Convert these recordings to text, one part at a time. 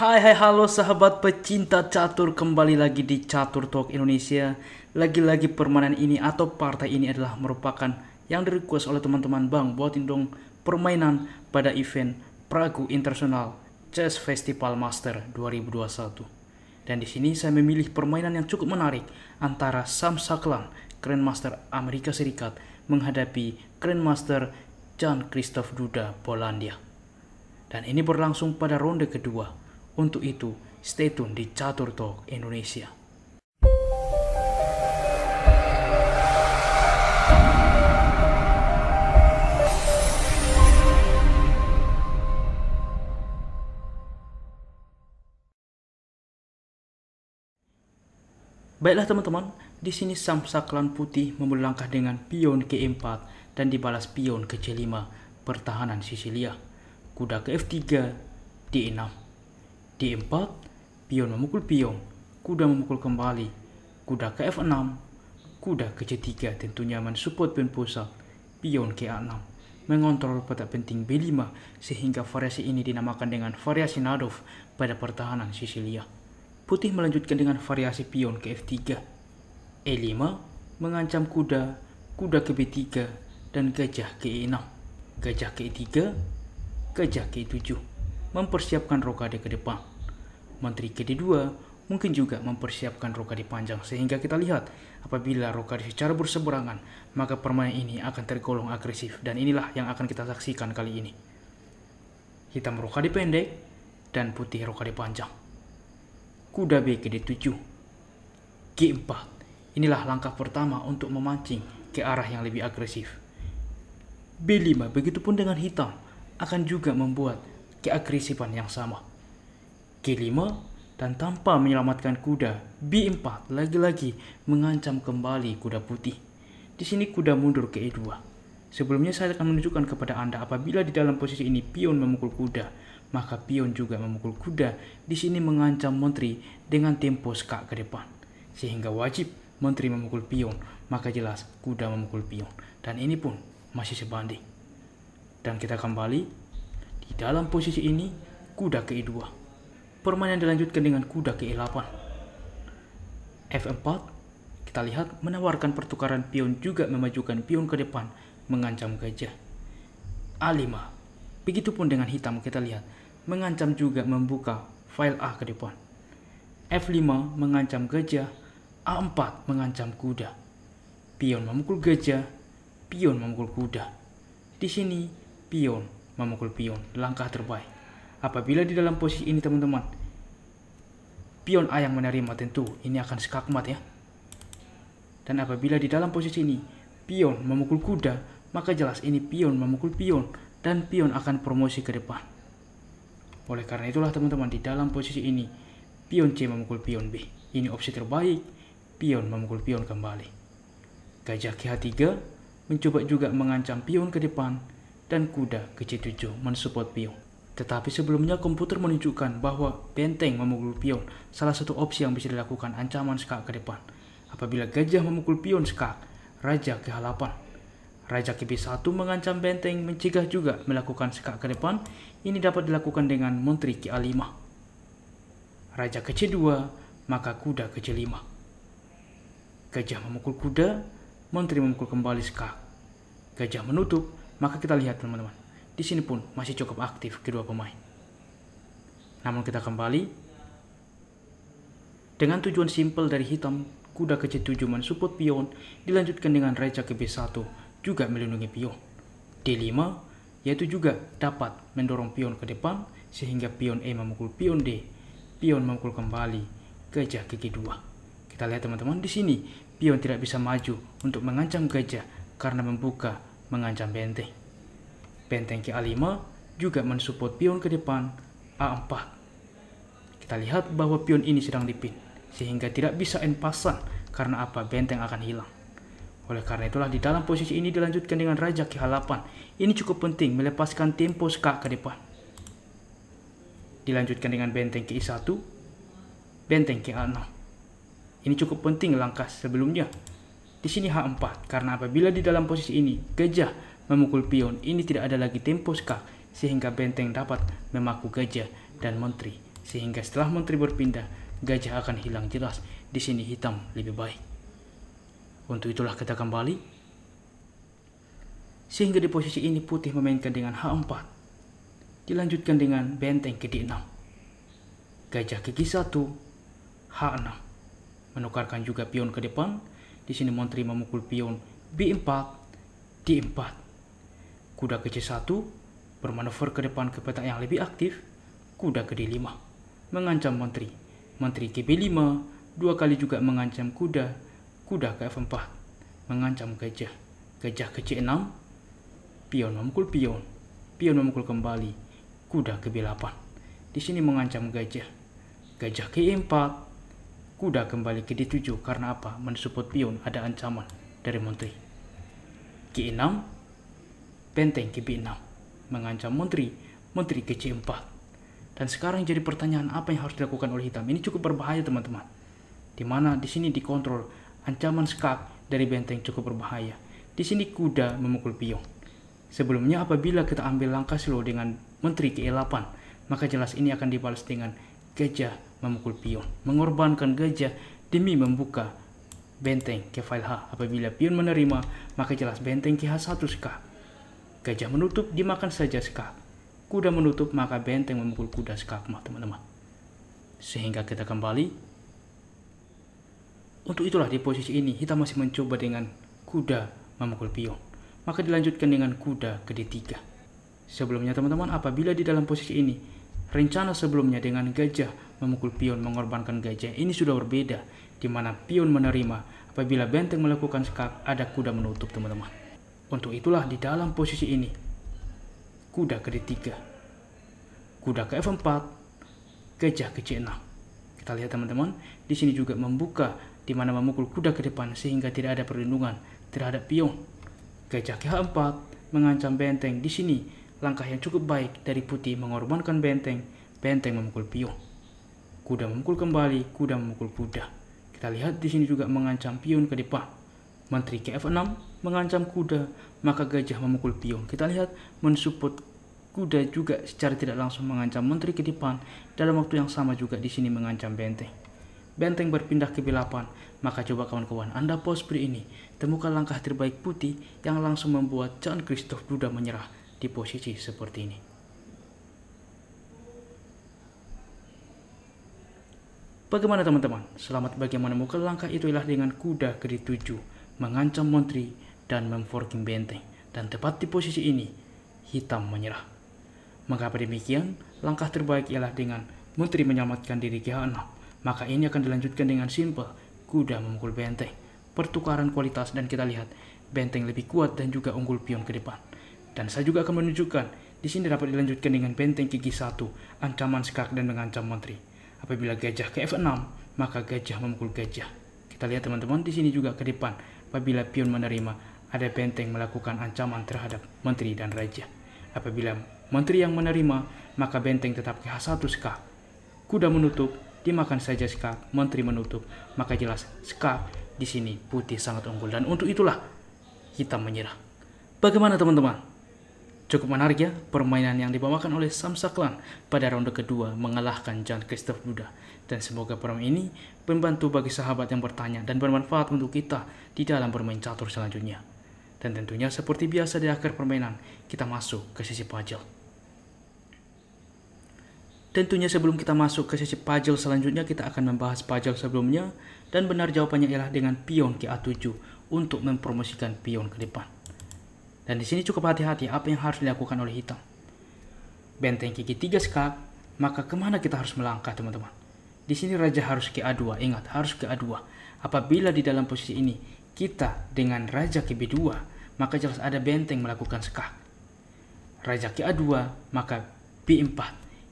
Hai hai halo sahabat pecinta catur kembali lagi di Catur Talk Indonesia Lagi-lagi permainan ini atau partai ini adalah merupakan yang direquest oleh teman-teman Bang buatin dong permainan pada event Pragu International Chess Festival Master 2021 Dan di sini saya memilih permainan yang cukup menarik antara Sam Saklan Grandmaster Amerika Serikat menghadapi Grandmaster John Christoph Duda Polandia dan ini berlangsung pada ronde kedua untuk itu, stay tune di Catur Talk Indonesia. Baiklah teman-teman, di sini Samsa Klan Putih memulai langkah dengan pion ke 4 dan dibalas pion ke C5 pertahanan Sisilia. Kuda ke F3, D6. D4, pion memukul pion, kuda memukul kembali, kuda ke F6, kuda ke C3 tentunya mensupport pion pusat, pion ke A6, mengontrol pada penting B5 sehingga variasi ini dinamakan dengan variasi Nadov pada pertahanan Sicilia. Putih melanjutkan dengan variasi pion ke F3, E5 mengancam kuda, kuda ke B3, dan gajah ke E6, gajah ke E3, gajah ke E7 mempersiapkan rokade ke depan. Menteri KD2 mungkin juga mempersiapkan rokade panjang sehingga kita lihat apabila rokade secara berseberangan maka permainan ini akan tergolong agresif dan inilah yang akan kita saksikan kali ini. Hitam rokade pendek dan putih rokade panjang. Kuda BKD7 G4 Inilah langkah pertama untuk memancing ke arah yang lebih agresif. B5 begitupun dengan hitam akan juga membuat keagresifan yang sama. Kelima, dan tanpa menyelamatkan kuda, B4 lagi-lagi mengancam kembali kuda putih. Di sini kuda mundur ke E2. Sebelumnya saya akan menunjukkan kepada Anda apabila di dalam posisi ini pion memukul kuda, maka pion juga memukul kuda di sini mengancam menteri dengan tempo skak ke depan. Sehingga wajib menteri memukul pion, maka jelas kuda memukul pion. Dan ini pun masih sebanding. Dan kita kembali di dalam posisi ini, kuda ke E2. Permainan dilanjutkan dengan kuda ke E8. F4, kita lihat menawarkan pertukaran pion juga memajukan pion ke depan, mengancam gajah. A5, begitupun dengan hitam kita lihat, mengancam juga membuka file A ke depan. F5 mengancam gajah, A4 mengancam kuda. Pion memukul gajah, pion memukul kuda. Di sini, pion memukul pion, langkah terbaik. Apabila di dalam posisi ini teman-teman, pion A yang menerima tentu ini akan skakmat ya. Dan apabila di dalam posisi ini, pion memukul kuda, maka jelas ini pion memukul pion dan pion akan promosi ke depan. Oleh karena itulah teman-teman di dalam posisi ini, pion C memukul pion B. Ini opsi terbaik, pion memukul pion kembali. Gajah k 3 mencoba juga mengancam pion ke depan, dan kuda c 7 mensupport pion. Tetapi sebelumnya komputer menunjukkan bahwa benteng memukul pion salah satu opsi yang bisa dilakukan ancaman skak ke depan. Apabila gajah memukul pion skak, raja ke-8. Raja ke B1 mengancam benteng mencegah juga melakukan skak ke depan. Ini dapat dilakukan dengan menteri ke A5. Raja ke C2, maka kuda ke C5. Gajah memukul kuda, menteri memukul kembali skak. Gajah menutup, maka kita lihat teman-teman, di sini pun masih cukup aktif kedua pemain. Namun kita kembali dengan tujuan simpel dari hitam, kuda ke C7 mensupport pion, dilanjutkan dengan raja ke B1 juga melindungi pion. D5 yaitu juga dapat mendorong pion ke depan sehingga pion E memukul pion D, pion memukul kembali gajah ke G2. Kita lihat teman-teman di sini, pion tidak bisa maju untuk mengancam gajah karena membuka mengancam benteng. Benteng ke a 5 juga mensupport pion ke depan A4. Kita lihat bahwa pion ini sedang dipin, sehingga tidak bisa end karena apa benteng akan hilang. Oleh karena itulah di dalam posisi ini dilanjutkan dengan Raja ke h 8 Ini cukup penting melepaskan tempo skak ke depan. Dilanjutkan dengan benteng ke i 1 benteng ke a 6 Ini cukup penting langkah sebelumnya di sini H4, karena apabila di dalam posisi ini gajah memukul pion, ini tidak ada lagi tempo skak, sehingga benteng dapat memaku gajah dan menteri. Sehingga setelah menteri berpindah, gajah akan hilang jelas. Di sini hitam lebih baik. Untuk itulah kita kembali. Sehingga di posisi ini putih memainkan dengan H4. Dilanjutkan dengan benteng ke D6. Gajah ke G1, H6. Menukarkan juga pion ke depan, di sini menteri memukul pion B4, D4. Kuda ke C1 bermanuver ke depan ke petak yang lebih aktif. Kuda ke D5 mengancam menteri. Menteri ke B5 dua kali juga mengancam kuda. Kuda ke F4 mengancam gajah. Gajah ke C6 pion memukul pion. Pion memukul kembali. Kuda ke B8. Di sini mengancam gajah. Gajah ke E4 kuda kembali ke D7 karena apa? Mensupport pion ada ancaman dari Menteri. G6, benteng ke B6, mengancam Menteri, Menteri ke C4. Dan sekarang jadi pertanyaan apa yang harus dilakukan oleh hitam? Ini cukup berbahaya teman-teman. Dimana di sini dikontrol ancaman skak dari benteng cukup berbahaya. Di sini kuda memukul pion. Sebelumnya apabila kita ambil langkah slow dengan menteri ke E8, maka jelas ini akan dibalas dengan gajah memukul pion, mengorbankan gajah demi membuka benteng ke file H. Apabila pion menerima, maka jelas benteng h 1 Sekah. Gajah menutup, dimakan saja Sekah. Kuda menutup, maka benteng memukul kuda Sekah, teman-teman. Sehingga kita kembali. Untuk itulah di posisi ini, kita masih mencoba dengan kuda memukul pion. Maka dilanjutkan dengan kuda ke D3. Sebelumnya teman-teman, apabila di dalam posisi ini, rencana sebelumnya dengan gajah memukul pion mengorbankan gajah ini sudah berbeda, di mana pion menerima. Apabila benteng melakukan skak, ada kuda menutup teman-teman. Untuk itulah di dalam posisi ini, kuda ke D3, kuda ke F4, gajah ke C6. Kita lihat teman-teman, di sini juga membuka di mana memukul kuda ke depan sehingga tidak ada perlindungan terhadap pion. Gajah ke H4 mengancam benteng di sini langkah yang cukup baik dari putih mengorbankan benteng, benteng memukul pion. Kuda memukul kembali, kuda memukul kuda. Kita lihat di sini juga mengancam pion ke depan. Menteri ke F6 mengancam kuda, maka gajah memukul pion. Kita lihat mensupport kuda juga secara tidak langsung mengancam menteri ke depan. Dalam waktu yang sama juga di sini mengancam benteng. Benteng berpindah ke B8, maka coba kawan-kawan Anda pause beri ini. Temukan langkah terbaik putih yang langsung membuat John Christoph Duda menyerah di posisi seperti ini. Bagaimana teman-teman? Selamat bagaimana muka menemukan langkah ialah dengan kuda kedi 7, mengancam Montri dan memforking benteng. Dan tepat di posisi ini, hitam menyerah. Mengapa demikian? Langkah terbaik ialah dengan Montri menyelamatkan diri ke 6 Maka ini akan dilanjutkan dengan simple, kuda memukul benteng. Pertukaran kualitas dan kita lihat, benteng lebih kuat dan juga unggul pion ke depan. Dan saya juga akan menunjukkan, di sini dapat dilanjutkan dengan benteng gigi satu ancaman skak dan mengancam Montri. Apabila gajah ke F6, maka gajah memukul gajah. Kita lihat teman-teman di sini juga ke depan. Apabila pion menerima, ada benteng melakukan ancaman terhadap menteri dan raja. Apabila menteri yang menerima, maka benteng tetap ke H1 skak. Kuda menutup, dimakan saja skak, menteri menutup, maka jelas skak di sini putih sangat unggul dan untuk itulah kita menyerah. Bagaimana teman-teman? Cukup menarik ya, permainan yang dibawakan oleh Samsa Klan pada ronde kedua mengalahkan Jan Christoph Duda. Dan semoga permainan ini membantu bagi sahabat yang bertanya dan bermanfaat untuk kita di dalam bermain catur selanjutnya. Dan tentunya seperti biasa di akhir permainan, kita masuk ke sisi pajel. Tentunya sebelum kita masuk ke sisi pajel selanjutnya, kita akan membahas pajel sebelumnya. Dan benar jawabannya ialah dengan pion KA7 untuk mempromosikan pion ke depan. Dan di sini cukup hati-hati apa yang harus dilakukan oleh hitam. Benteng kiki 3 skak, maka kemana kita harus melangkah teman-teman? Di sini raja harus ke A2, ingat harus ke A2. Apabila di dalam posisi ini kita dengan raja ke B2, maka jelas ada benteng melakukan skak. Raja ke A2, maka B4.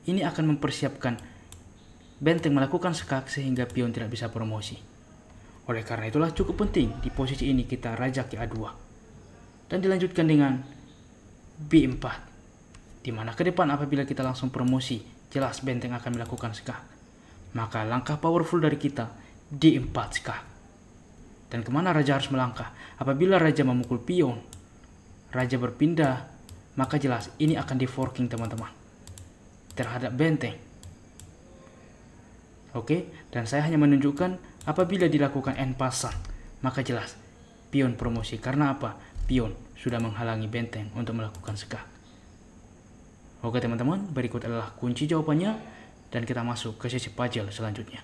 Ini akan mempersiapkan benteng melakukan skak sehingga pion tidak bisa promosi. Oleh karena itulah cukup penting di posisi ini kita raja ke A2 dan dilanjutkan dengan B4. Di mana ke depan apabila kita langsung promosi, jelas benteng akan melakukan skak. Maka langkah powerful dari kita D4 skak. Dan kemana raja harus melangkah? Apabila raja memukul pion, raja berpindah, maka jelas ini akan di forking teman-teman terhadap benteng. Oke, dan saya hanya menunjukkan apabila dilakukan n pasang, maka jelas pion promosi. Karena apa? pion sudah menghalangi benteng untuk melakukan sekak. Oke teman-teman, berikut adalah kunci jawabannya dan kita masuk ke sesi puzzle selanjutnya.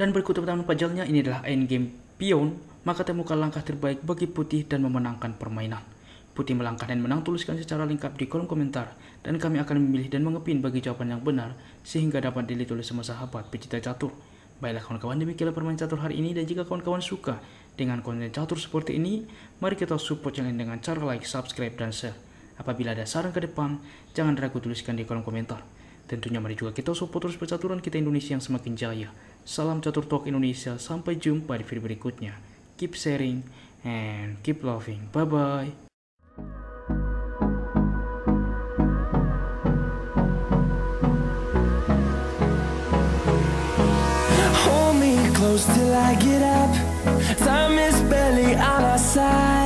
Dan berikut teman-teman puzzle-nya ini adalah endgame pion, maka temukan langkah terbaik bagi putih dan memenangkan permainan. Putih melangkah dan menang tuliskan secara lengkap di kolom komentar dan kami akan memilih dan mengepin bagi jawaban yang benar sehingga dapat dilihat oleh semua sahabat pecinta catur. Baiklah kawan-kawan demikianlah permainan catur hari ini dan jika kawan-kawan suka dengan konten catur seperti ini, mari kita support channel ini dengan cara like, subscribe, dan share. Apabila ada saran ke depan, jangan ragu tuliskan di kolom komentar. Tentunya mari juga kita support terus percaturan kita Indonesia yang semakin jaya. Salam Catur Talk Indonesia, sampai jumpa di video berikutnya. Keep sharing and keep loving. Bye-bye. till I get up Time is barely on our side